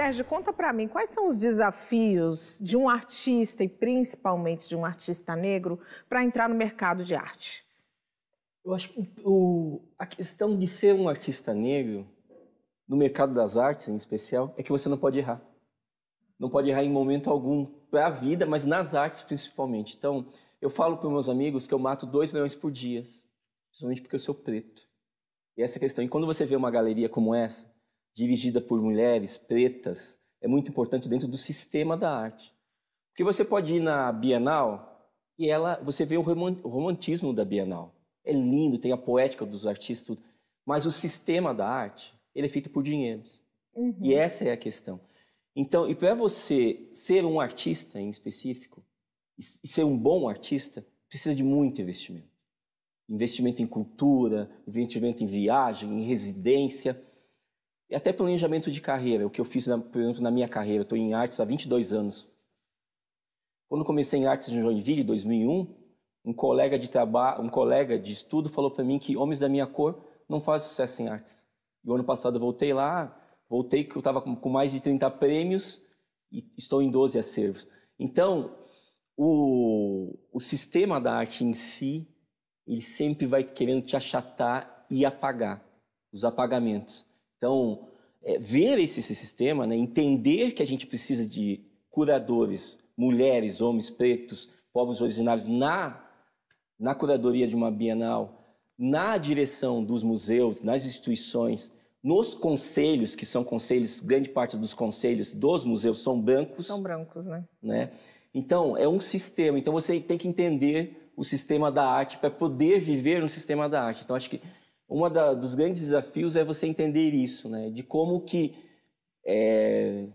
Sérgio, conta para mim quais são os desafios de um artista e principalmente de um artista negro para entrar no mercado de arte? Eu acho que o, a questão de ser um artista negro no mercado das artes, em especial, é que você não pode errar. Não pode errar em momento algum para a vida, mas nas artes principalmente. Então, eu falo para meus amigos que eu mato dois leões por dia, principalmente porque eu sou preto. E essa é questão. E quando você vê uma galeria como essa, dirigida por mulheres pretas, é muito importante dentro do sistema da arte. Porque você pode ir na Bienal e ela, você vê o romantismo da Bienal. É lindo, tem a poética dos artistas, tudo. Mas o sistema da arte, ele é feito por dinheiros. Uhum. E essa é a questão. Então, e para você ser um artista em específico, e ser um bom artista, precisa de muito investimento. Investimento em cultura, investimento em viagem, em residência. E até planejamento de carreira, o que eu fiz, na, por exemplo, na minha carreira. Estou em artes há 22 anos. Quando comecei em artes em Joinville, em 2001, um colega de trabalho, um colega de estudo falou para mim que homens da minha cor não fazem sucesso em artes. E o ano passado eu voltei lá, voltei que eu estava com mais de 30 prêmios e estou em 12 acervos. Então, o, o sistema da arte em si, ele sempre vai querendo te achatar e apagar os apagamentos. Então, é, ver esse, esse sistema, né, entender que a gente precisa de curadores, mulheres, homens, pretos, povos originários na, na curadoria de uma bienal, na direção dos museus, nas instituições, nos conselhos, que são conselhos, grande parte dos conselhos dos museus são brancos. São brancos, né? né? Então, é um sistema. Então, você tem que entender o sistema da arte para poder viver no sistema da arte. Então, acho que uma dos grandes desafios é você entender isso, né? De como que é,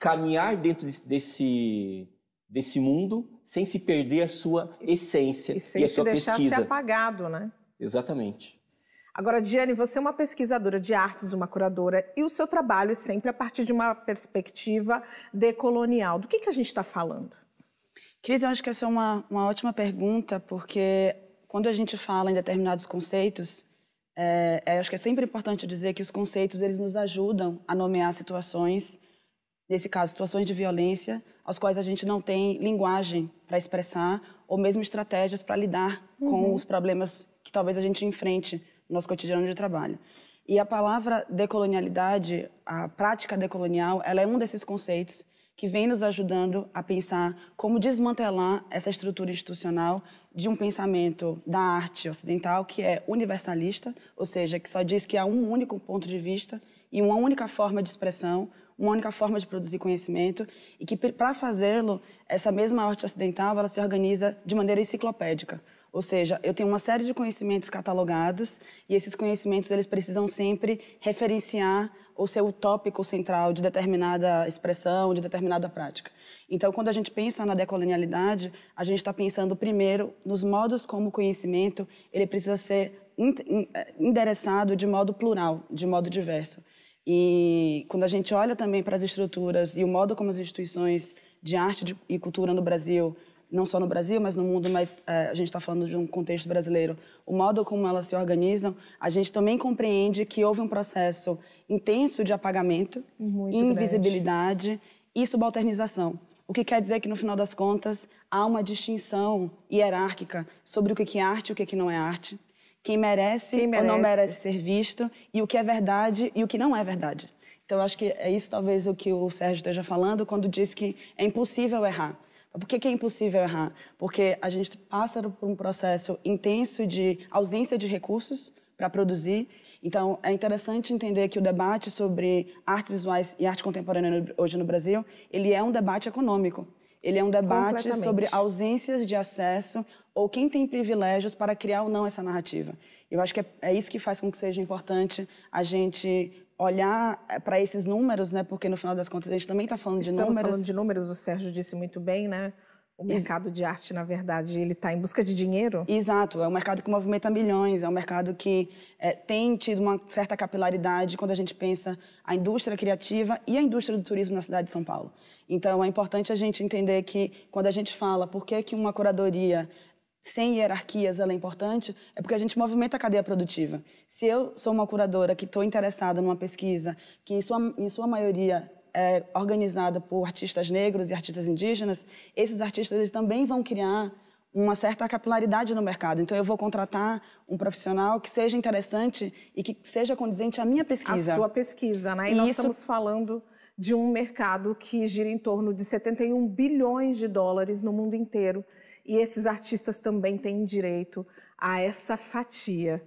caminhar dentro desse, desse mundo sem se perder a sua essência e, e sem e a se sua deixar pesquisa. ser apagado, né? Exatamente. Agora, Diane, você é uma pesquisadora de artes, uma curadora, e o seu trabalho é sempre a partir de uma perspectiva decolonial. Do que, que a gente está falando? Cris, eu acho que essa é uma, uma ótima pergunta, porque quando a gente fala em determinados conceitos, é, é, acho que é sempre importante dizer que os conceitos eles nos ajudam a nomear situações, nesse caso situações de violência, aos quais a gente não tem linguagem para expressar ou mesmo estratégias para lidar uhum. com os problemas que talvez a gente enfrente no nosso cotidiano de trabalho. E a palavra decolonialidade, a prática decolonial, ela é um desses conceitos que vem nos ajudando a pensar como desmantelar essa estrutura institucional de um pensamento da arte ocidental que é universalista, ou seja, que só diz que há um único ponto de vista e uma única forma de expressão, uma única forma de produzir conhecimento e que para fazê-lo, essa mesma arte ocidental, ela se organiza de maneira enciclopédica. Ou seja, eu tenho uma série de conhecimentos catalogados e esses conhecimentos eles precisam sempre referenciar ou ser o tópico central de determinada expressão, de determinada prática. Então, quando a gente pensa na decolonialidade, a gente está pensando primeiro nos modos como o conhecimento ele precisa ser endereçado de modo plural, de modo diverso. E quando a gente olha também para as estruturas e o modo como as instituições de arte e cultura no Brasil não só no Brasil, mas no mundo, mas é, a gente está falando de um contexto brasileiro, o modo como elas se organizam, a gente também compreende que houve um processo intenso de apagamento, Muito invisibilidade grande. e subalternização. O que quer dizer que, no final das contas, há uma distinção hierárquica sobre o que é arte e o que não é arte, quem merece, quem merece. ou não merece ser visto, e o que é verdade e o que não é verdade. Então, acho que é isso talvez o que o Sérgio esteja falando quando diz que é impossível errar. Por que, que é impossível errar? Porque a gente passa por um processo intenso de ausência de recursos para produzir. Então, é interessante entender que o debate sobre artes visuais e arte contemporânea hoje no Brasil, ele é um debate econômico. Ele é um debate sobre ausências de acesso ou quem tem privilégios para criar ou não essa narrativa. Eu acho que é, é isso que faz com que seja importante a gente olhar eh, para esses números, né? Porque no final das contas a gente também está falando Estamos de números. Estamos falando de números, o Sérgio disse muito bem, né? O mercado de arte, na verdade, ele está em busca de dinheiro? Exato, é um mercado que movimenta milhões, é um mercado que é, tem tido uma certa capilaridade quando a gente pensa a indústria criativa e a indústria do turismo na cidade de São Paulo. Então, é importante a gente entender que quando a gente fala por que, que uma curadoria sem hierarquias ela é importante, é porque a gente movimenta a cadeia produtiva. Se eu sou uma curadora que estou interessada numa pesquisa, que em sua, em sua maioria é, organizada por artistas negros e artistas indígenas, esses artistas eles também vão criar uma certa capilaridade no mercado. Então, eu vou contratar um profissional que seja interessante e que seja condizente à minha pesquisa. À sua pesquisa, né? E, e nós isso... estamos falando de um mercado que gira em torno de 71 bilhões de dólares no mundo inteiro. E esses artistas também têm direito a essa fatia.